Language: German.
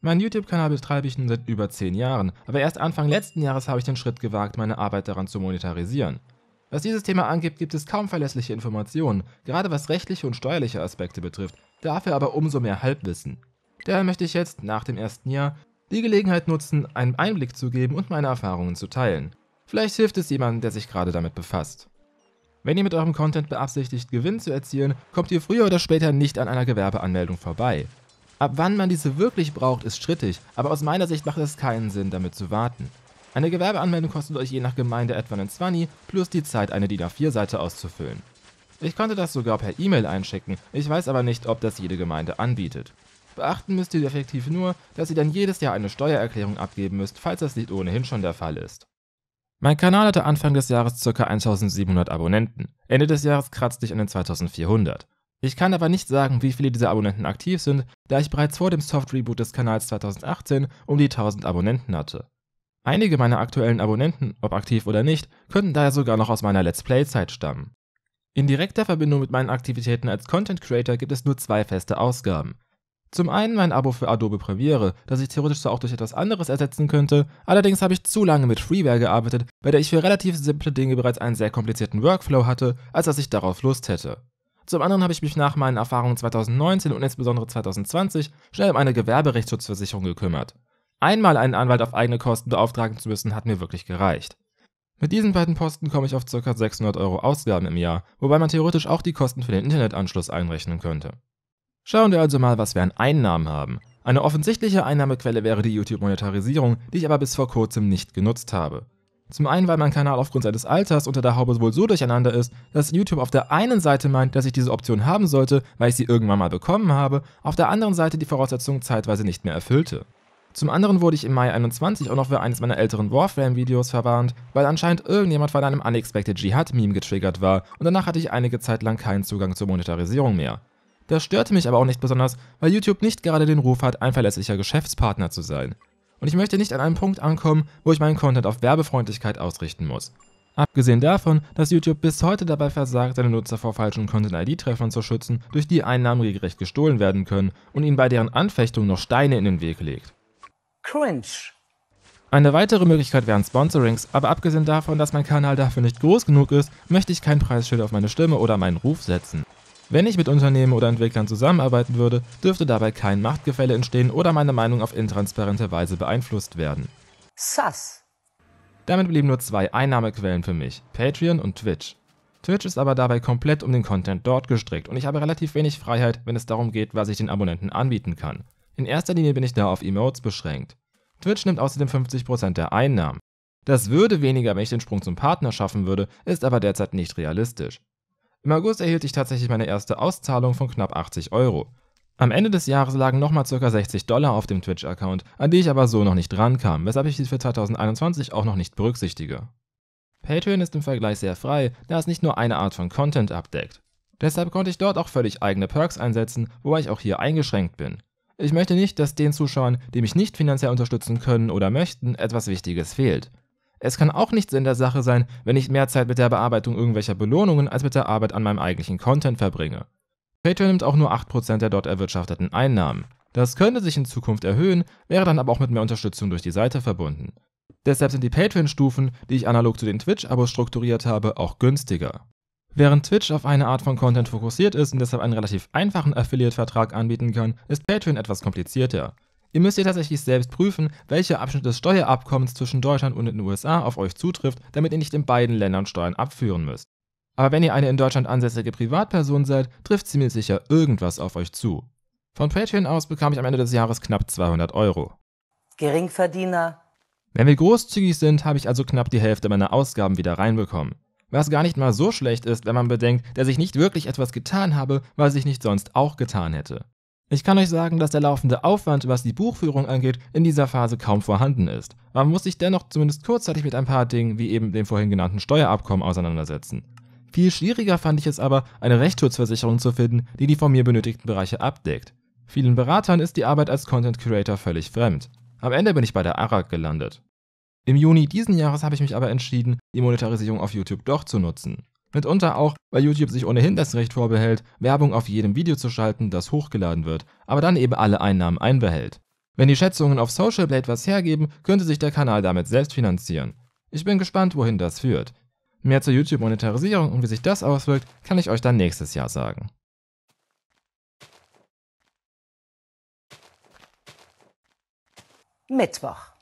Mein YouTube-Kanal betreibe ich nun seit über 10 Jahren, aber erst Anfang letzten Jahres habe ich den Schritt gewagt, meine Arbeit daran zu monetarisieren. Was dieses Thema angeht, gibt es kaum verlässliche Informationen, gerade was rechtliche und steuerliche Aspekte betrifft, dafür aber umso mehr Halbwissen. Daher möchte ich jetzt, nach dem ersten Jahr, die Gelegenheit nutzen, einen Einblick zu geben und meine Erfahrungen zu teilen. Vielleicht hilft es jemandem, der sich gerade damit befasst. Wenn ihr mit eurem Content beabsichtigt, Gewinn zu erzielen, kommt ihr früher oder später nicht an einer Gewerbeanmeldung vorbei. Ab wann man diese wirklich braucht, ist strittig, aber aus meiner Sicht macht es keinen Sinn, damit zu warten. Eine Gewerbeanmeldung kostet euch je nach Gemeinde etwa einen 20 plus die Zeit, eine DIN A4-Seite auszufüllen. Ich konnte das sogar per E-Mail einschicken, ich weiß aber nicht, ob das jede Gemeinde anbietet. Beachten müsst ihr effektiv nur, dass ihr dann jedes Jahr eine Steuererklärung abgeben müsst, falls das nicht ohnehin schon der Fall ist. Mein Kanal hatte Anfang des Jahres ca. 1700 Abonnenten, Ende des Jahres kratzte ich an den 2400. Ich kann aber nicht sagen, wie viele dieser Abonnenten aktiv sind, da ich bereits vor dem Soft-Reboot des Kanals 2018 um die 1000 Abonnenten hatte. Einige meiner aktuellen Abonnenten, ob aktiv oder nicht, könnten daher sogar noch aus meiner Let's Play-Zeit stammen. In direkter Verbindung mit meinen Aktivitäten als Content Creator gibt es nur zwei feste Ausgaben. Zum einen mein Abo für Adobe Premiere, das ich theoretisch zwar auch durch etwas anderes ersetzen könnte, allerdings habe ich zu lange mit Freeware gearbeitet, bei der ich für relativ simple Dinge bereits einen sehr komplizierten Workflow hatte, als dass ich darauf Lust hätte. Zum anderen habe ich mich nach meinen Erfahrungen 2019 und insbesondere 2020 schnell um eine Gewerberechtsschutzversicherung gekümmert. Einmal einen Anwalt auf eigene Kosten beauftragen zu müssen, hat mir wirklich gereicht. Mit diesen beiden Posten komme ich auf ca. 600 Euro Ausgaben im Jahr, wobei man theoretisch auch die Kosten für den Internetanschluss einrechnen könnte. Schauen wir also mal, was wir an Einnahmen haben. Eine offensichtliche Einnahmequelle wäre die YouTube-Monetarisierung, die ich aber bis vor kurzem nicht genutzt habe. Zum einen, weil mein Kanal aufgrund seines Alters unter der Haube wohl so durcheinander ist, dass YouTube auf der einen Seite meint, dass ich diese Option haben sollte, weil ich sie irgendwann mal bekommen habe, auf der anderen Seite die Voraussetzung zeitweise nicht mehr erfüllte. Zum anderen wurde ich im Mai 21 auch noch für eines meiner älteren Warframe-Videos verwarnt, weil anscheinend irgendjemand von einem Unexpected Jihad-Meme getriggert war und danach hatte ich einige Zeit lang keinen Zugang zur Monetarisierung mehr. Das störte mich aber auch nicht besonders, weil YouTube nicht gerade den Ruf hat, ein verlässlicher Geschäftspartner zu sein. Und ich möchte nicht an einem Punkt ankommen, wo ich meinen Content auf Werbefreundlichkeit ausrichten muss. Abgesehen davon, dass YouTube bis heute dabei versagt, seine Nutzer vor falschen Content-ID-Treffern zu schützen, durch die Einnahmen regelrecht gestohlen werden können und ihnen bei deren Anfechtung noch Steine in den Weg legt. Cringe. Eine weitere Möglichkeit wären Sponsorings, aber abgesehen davon, dass mein Kanal dafür nicht groß genug ist, möchte ich kein Preisschild auf meine Stimme oder meinen Ruf setzen. Wenn ich mit Unternehmen oder Entwicklern zusammenarbeiten würde, dürfte dabei kein Machtgefälle entstehen oder meine Meinung auf intransparente Weise beeinflusst werden. Sass. Damit blieben nur zwei Einnahmequellen für mich, Patreon und Twitch. Twitch ist aber dabei komplett um den Content dort gestrickt und ich habe relativ wenig Freiheit, wenn es darum geht, was ich den Abonnenten anbieten kann. In erster Linie bin ich da auf Emotes beschränkt. Twitch nimmt außerdem 50% der Einnahmen. Das würde weniger, wenn ich den Sprung zum Partner schaffen würde, ist aber derzeit nicht realistisch. Im August erhielt ich tatsächlich meine erste Auszahlung von knapp 80 Euro. Am Ende des Jahres lagen nochmal ca. 60 Dollar auf dem Twitch-Account, an die ich aber so noch nicht rankam, weshalb ich sie für 2021 auch noch nicht berücksichtige. Patreon ist im Vergleich sehr frei, da es nicht nur eine Art von Content abdeckt. Deshalb konnte ich dort auch völlig eigene Perks einsetzen, wobei ich auch hier eingeschränkt bin. Ich möchte nicht, dass den Zuschauern, die mich nicht finanziell unterstützen können oder möchten, etwas Wichtiges fehlt. Es kann auch nichts in der Sache sein, wenn ich mehr Zeit mit der Bearbeitung irgendwelcher Belohnungen als mit der Arbeit an meinem eigentlichen Content verbringe. Patreon nimmt auch nur 8% der dort erwirtschafteten Einnahmen. Das könnte sich in Zukunft erhöhen, wäre dann aber auch mit mehr Unterstützung durch die Seite verbunden. Deshalb sind die Patreon-Stufen, die ich analog zu den Twitch-Abos strukturiert habe, auch günstiger. Während Twitch auf eine Art von Content fokussiert ist und deshalb einen relativ einfachen Affiliate-Vertrag anbieten kann, ist Patreon etwas komplizierter. Ihr müsst ihr tatsächlich selbst prüfen, welcher Abschnitt des Steuerabkommens zwischen Deutschland und den USA auf euch zutrifft, damit ihr nicht in beiden Ländern Steuern abführen müsst. Aber wenn ihr eine in Deutschland ansässige Privatperson seid, trifft ziemlich sicher irgendwas auf euch zu. Von Patreon aus bekam ich am Ende des Jahres knapp 200 Euro. Geringverdiener. Wenn wir großzügig sind, habe ich also knapp die Hälfte meiner Ausgaben wieder reinbekommen. Was gar nicht mal so schlecht ist, wenn man bedenkt, dass ich nicht wirklich etwas getan habe, was ich nicht sonst auch getan hätte. Ich kann euch sagen, dass der laufende Aufwand, was die Buchführung angeht, in dieser Phase kaum vorhanden ist. Man muss sich dennoch zumindest kurzzeitig mit ein paar Dingen wie eben dem vorhin genannten Steuerabkommen auseinandersetzen. Viel schwieriger fand ich es aber, eine Rechtsschutzversicherung zu finden, die die von mir benötigten Bereiche abdeckt. Vielen Beratern ist die Arbeit als Content Creator völlig fremd. Am Ende bin ich bei der ARAG gelandet. Im Juni diesen Jahres habe ich mich aber entschieden, die Monetarisierung auf YouTube doch zu nutzen. Mitunter auch, weil YouTube sich ohnehin das Recht vorbehält, Werbung auf jedem Video zu schalten, das hochgeladen wird, aber dann eben alle Einnahmen einbehält. Wenn die Schätzungen auf Social Blade was hergeben, könnte sich der Kanal damit selbst finanzieren. Ich bin gespannt, wohin das führt. Mehr zur YouTube-Monetarisierung und wie sich das auswirkt, kann ich euch dann nächstes Jahr sagen. Mittwoch.